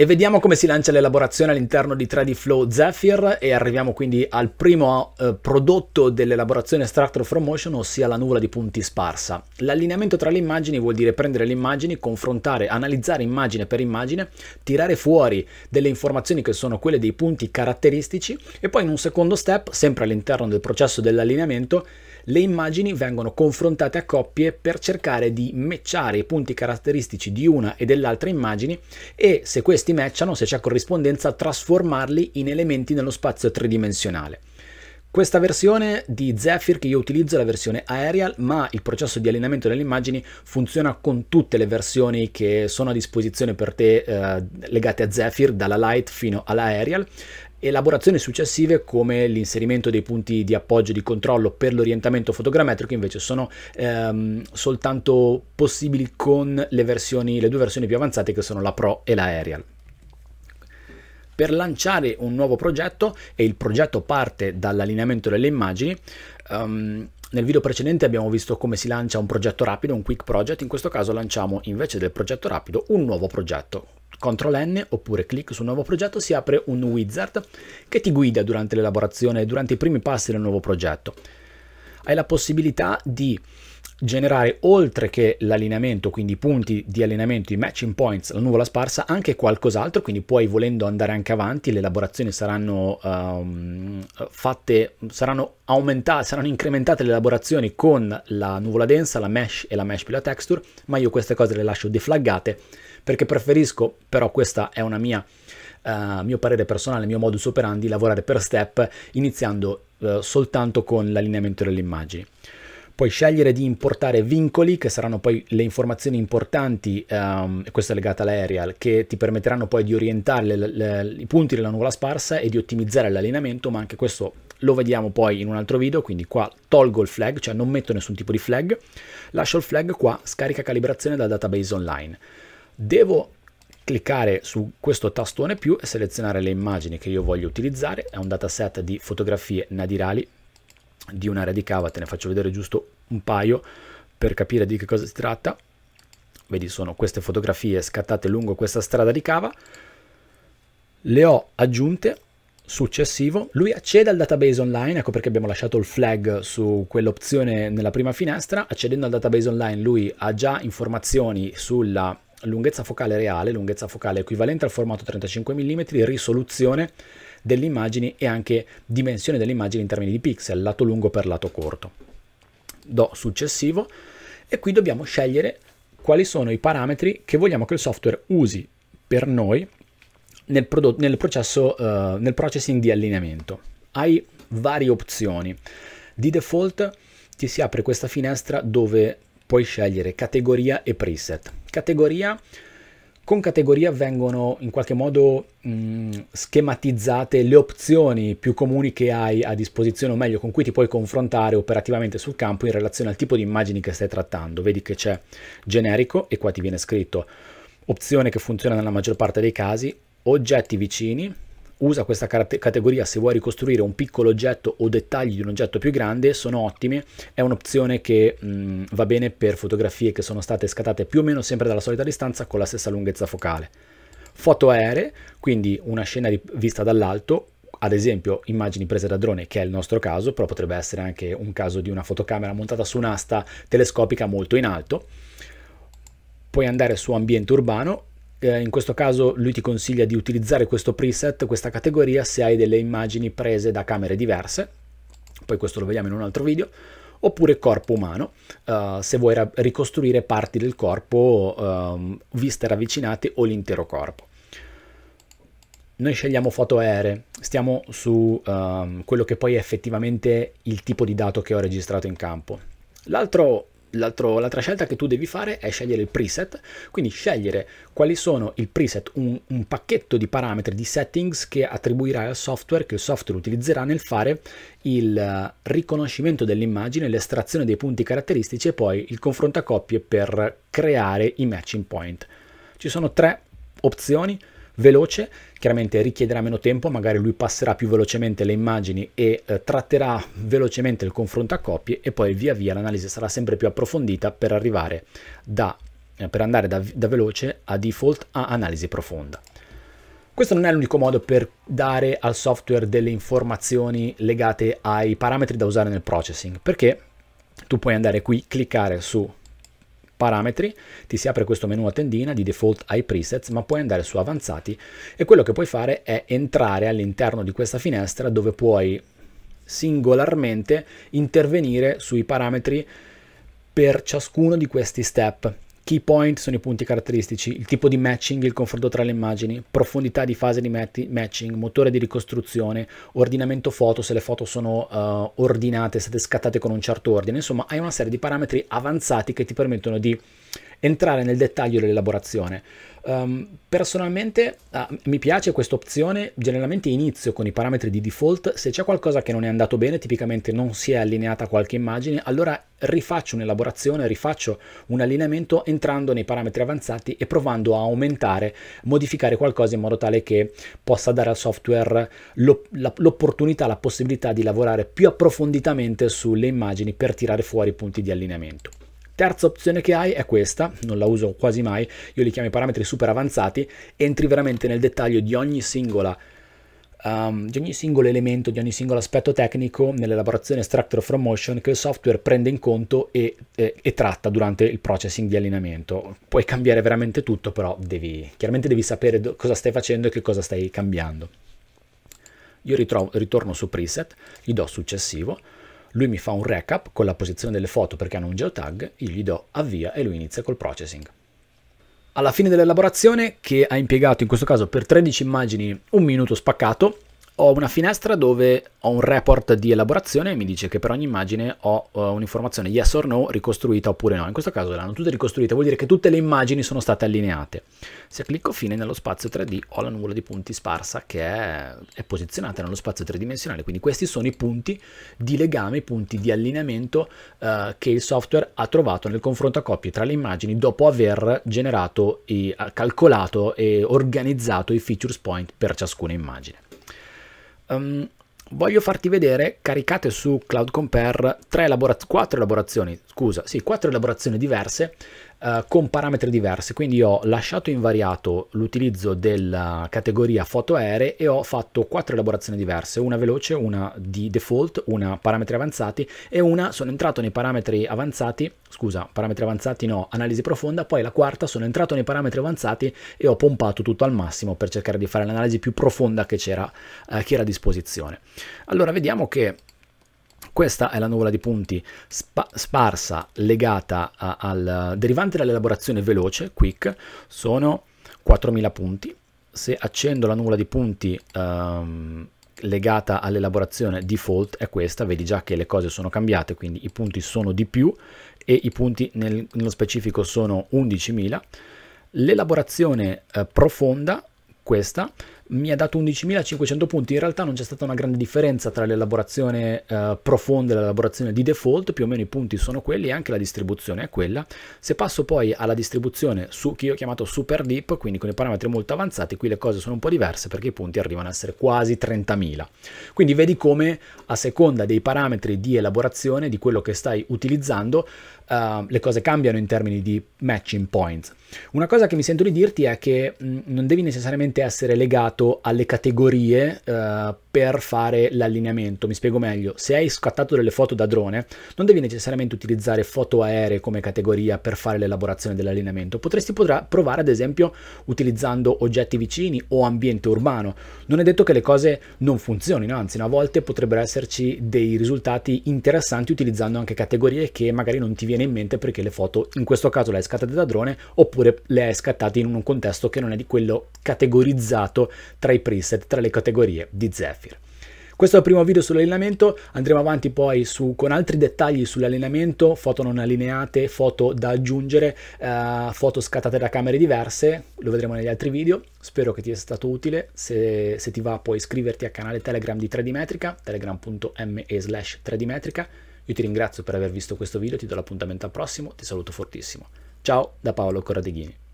E vediamo come si lancia l'elaborazione all'interno di 3D Flow Zephyr e arriviamo quindi al primo eh, prodotto dell'elaborazione Structure from Motion, ossia la nuvola di punti sparsa. L'allineamento tra le immagini vuol dire prendere le immagini, confrontare, analizzare immagine per immagine, tirare fuori delle informazioni che sono quelle dei punti caratteristici e poi in un secondo step, sempre all'interno del processo dell'allineamento, le immagini vengono confrontate a coppie per cercare di matchare i punti caratteristici di una e dell'altra immagini e se questi matchano, se c'è corrispondenza, trasformarli in elementi nello spazio tridimensionale. Questa versione di Zephyr che io utilizzo è la versione Aerial, ma il processo di allineamento delle immagini funziona con tutte le versioni che sono a disposizione per te eh, legate a Zephyr, dalla Lite fino alla Aerial Elaborazioni successive come l'inserimento dei punti di appoggio e di controllo per l'orientamento fotogrammetrico invece sono ehm, soltanto possibili con le, versioni, le due versioni più avanzate che sono la Pro e la Arial. per lanciare un nuovo progetto e il progetto parte dall'allineamento delle immagini, um, nel video precedente abbiamo visto come si lancia un progetto rapido, un quick project, in questo caso lanciamo invece del progetto rapido un nuovo progetto. CTRL N oppure clic su nuovo progetto si apre un wizard che ti guida durante l'elaborazione, durante i primi passi del nuovo progetto. Hai la possibilità di generare oltre che l'allineamento, quindi punti di allineamento, i matching points, la nuvola sparsa, anche qualcos'altro, quindi puoi volendo andare anche avanti, le elaborazioni saranno um, fatte, saranno aumentate, saranno incrementate le elaborazioni con la nuvola densa, la mesh e la mesh più la texture, ma io queste cose le lascio deflaggate perché preferisco, però questa è una mia Uh, mio parere personale, mio modus operandi, lavorare per step, iniziando uh, soltanto con l'allineamento delle immagini puoi scegliere di importare vincoli che saranno poi le informazioni importanti, um, questa è legata all'aerial, che ti permetteranno poi di orientare le, le, i punti della nuvola sparsa e di ottimizzare l'allenamento ma anche questo lo vediamo poi in un altro video, quindi qua tolgo il flag, cioè non metto nessun tipo di flag, lascio il flag qua, scarica calibrazione dal database online. Devo cliccare su questo tastone più e selezionare le immagini che io voglio utilizzare, è un dataset di fotografie nadirali, di un'area di cava, te ne faccio vedere giusto un paio per capire di che cosa si tratta. Vedi, sono queste fotografie scattate lungo questa strada di cava. Le ho aggiunte successivo, lui accede al database online, ecco perché abbiamo lasciato il flag su quell'opzione nella prima finestra, accedendo al database online lui ha già informazioni sulla lunghezza focale reale, lunghezza focale equivalente al formato 35 mm, risoluzione delle immagini e anche dimensione delle immagini in termini di pixel, lato lungo per lato corto. Do successivo e qui dobbiamo scegliere quali sono i parametri che vogliamo che il software usi per noi nel, prodotto, nel, processo, uh, nel processing di allineamento. Hai varie opzioni. Di default ti si apre questa finestra dove puoi scegliere categoria e preset. Categoria con categoria vengono in qualche modo mh, mm, schematizzate le opzioni più comuni che hai a disposizione, o meglio con cui ti puoi confrontare operativamente sul campo in relazione al tipo di immagini che stai trattando. Vedi che c'è generico e qua ti viene scritto opzione che funziona nella maggior parte dei casi, oggetti vicini, usa questa categoria se vuoi ricostruire un piccolo oggetto o dettagli di un oggetto più grande, sono ottime, è un'opzione che mh, mm, va bene per fotografie che sono state scattate più o meno sempre dalla solita distanza con la stessa lunghezza focale. Foto aeree, quindi una scena vista dall'alto, ad esempio immagini prese da drone, che è il nostro caso, però potrebbe essere anche un caso di una fotocamera montata su un'asta telescopica molto in alto. Puoi andare su ambiente urbano eh, in questo caso lui ti consiglia di utilizzare questo preset, questa categoria, se hai delle immagini prese da camere diverse, poi questo lo vediamo in un altro video, oppure corpo umano, eh, se vuoi ricostruire parti del corpo eh, viste ravvicinate o l'intero corpo. Noi scegliamo foto aeree, stiamo su ehm, quello che poi è effettivamente il tipo di dato che ho registrato in campo. L'altro l'altra scelta che tu devi fare è scegliere il preset, quindi scegliere quali sono il preset, un, un, pacchetto di parametri, di settings che attribuirai al software, che il software utilizzerà nel fare il eh, riconoscimento dell'immagine, l'estrazione dei punti caratteristici e poi il confronto a coppie per creare i matching point. Ci sono tre opzioni veloce, chiaramente richiederà meno tempo, magari lui passerà più velocemente le immagini e eh, tratterà velocemente il confronto a coppie e poi via via l'analisi sarà sempre più approfondita per arrivare da, eh, per andare da, da veloce a default a analisi profonda. Questo non è l'unico modo per dare al software delle informazioni legate ai parametri da usare nel processing, perché tu puoi andare qui, cliccare su parametri, ti si apre questo menu a tendina di default ai presets, ma puoi andare su avanzati e quello che puoi fare è entrare all'interno di questa finestra dove puoi singolarmente intervenire sui parametri per ciascuno di questi step. Key point sono i punti caratteristici, il tipo di matching, il confronto tra le immagini, profondità di fase di matching, motore di ricostruzione, ordinamento foto, se le foto sono uh, ordinate, state scattate con un certo ordine, insomma hai una serie di parametri avanzati che ti permettono di entrare nel dettaglio dell'elaborazione. Um, personalmente ah, mi piace questa opzione, generalmente inizio con i parametri di default, se c'è qualcosa che non è andato bene, tipicamente non si è allineata qualche immagine, allora rifaccio un'elaborazione, rifaccio un allineamento entrando nei parametri avanzati e provando a aumentare, modificare qualcosa in modo tale che possa dare al software l'opportunità, la possibilità di lavorare più approfonditamente sulle immagini per tirare fuori i punti di allineamento. Terza opzione che hai è questa, non la uso quasi mai, io li chiamo i parametri super avanzati, entri veramente nel dettaglio di ogni singola Um, di ogni singolo elemento, di ogni singolo aspetto tecnico nell'elaborazione structure from motion che il software prende in conto e, e, e, tratta durante il processing di allineamento. Puoi cambiare veramente tutto, però devi, chiaramente devi sapere do, cosa stai facendo e che cosa stai cambiando. Io ritrovo, ritorno su preset, gli do successivo lui mi fa un recap con la posizione delle foto perché hanno un geotag, io gli do avvia e lui inizia col processing. Alla fine dell'elaborazione, che ha impiegato in questo caso per 13 immagini un minuto spaccato, ho una finestra dove ho un report di elaborazione e mi dice che per ogni immagine ho uh, un'informazione yes or no ricostruita oppure no. In questo caso l'hanno tutte ricostruite, vuol dire che tutte le immagini sono state allineate. Se clicco fine nello spazio 3D ho la nuvola di punti sparsa che è, è posizionata nello spazio tridimensionale, quindi questi sono i punti di legame, i punti di allineamento uh, che il software ha trovato nel confronto a coppie tra le immagini dopo aver generato, i, calcolato e organizzato i features point per ciascuna immagine. Um, voglio farti vedere, caricate su Cloud Compare, 4 elaborazioni, scusa, sì, 4 elaborazioni diverse eh, con parametri diversi, quindi ho lasciato invariato l'utilizzo della categoria foto aeree e ho fatto quattro elaborazioni diverse, una veloce, una di default, una parametri avanzati e una sono entrato nei parametri avanzati, scusa, parametri avanzati no, analisi profonda, poi la quarta sono entrato nei parametri avanzati e ho pompato tutto al massimo per cercare di fare l'analisi più profonda che c'era eh, che era a disposizione. Allora vediamo che questa è la nuvola di punti spa sparsa legata a, al derivante dall'elaborazione veloce, quick, sono 4000 punti. Se accendo la nuvola di punti um, legata all'elaborazione default è questa, vedi già che le cose sono cambiate, quindi i punti sono di più e i punti nel, nello specifico sono 11.000. L'elaborazione eh, profonda, questa, mi ha dato 11.500 punti. In realtà non c'è stata una grande differenza tra l'elaborazione eh, profonda e l'elaborazione di default, più o meno i punti sono quelli e anche la distribuzione è quella. Se passo poi alla distribuzione su, che io ho chiamato super deep, quindi con i parametri molto avanzati, qui le cose sono un po' diverse perché i punti arrivano a essere quasi 30.000. Quindi vedi come a seconda dei parametri di elaborazione, di quello che stai utilizzando, uh, le cose cambiano in termini di matching points. Una cosa che mi sento di dirti è che mh, mm, non devi necessariamente essere legato alle categorie uh, per fare l'allineamento. Mi spiego meglio, se hai scattato delle foto da drone, non devi necessariamente utilizzare foto aeree come categoria per fare l'elaborazione dell'allineamento. Potresti potrà provare ad esempio utilizzando oggetti vicini o ambiente urbano. Non è detto che le cose non funzionino, anzi a volte potrebbero esserci dei risultati interessanti utilizzando anche categorie che magari non ti viene in mente perché le foto in questo caso le hai scattate da drone oppure le hai scattate in un contesto che non è di quello categorizzato tra i preset, tra le categorie di Zephyr. Questo è il primo video sull'allenamento, andremo avanti poi su, con altri dettagli sull'allenamento, foto non allineate, foto da aggiungere, eh, foto scattate da camere diverse, lo vedremo negli altri video. Spero che ti sia stato utile, se, se ti va puoi iscriverti al canale Telegram di 3D Metrica, telegram.me slash 3D Metrica. Io ti ringrazio per aver visto questo video, ti do l'appuntamento al prossimo, ti saluto fortissimo. Ciao da Paolo Corradeghini.